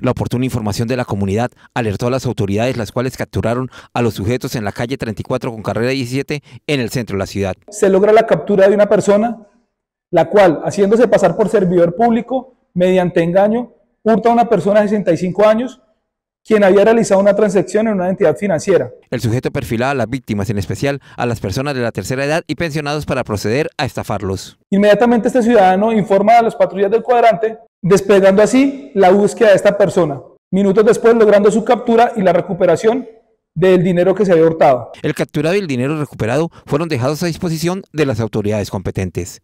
La oportuna información de la comunidad alertó a las autoridades, las cuales capturaron a los sujetos en la calle 34 con carrera 17 en el centro de la ciudad. Se logra la captura de una persona, la cual, haciéndose pasar por servidor público, mediante engaño, hurta a una persona de 65 años quien había realizado una transacción en una entidad financiera. El sujeto perfilaba a las víctimas, en especial a las personas de la tercera edad y pensionados para proceder a estafarlos. Inmediatamente este ciudadano informa a las patrullas del cuadrante, despegando así la búsqueda de esta persona. Minutos después logrando su captura y la recuperación del dinero que se había hurtado. El capturado y el dinero recuperado fueron dejados a disposición de las autoridades competentes.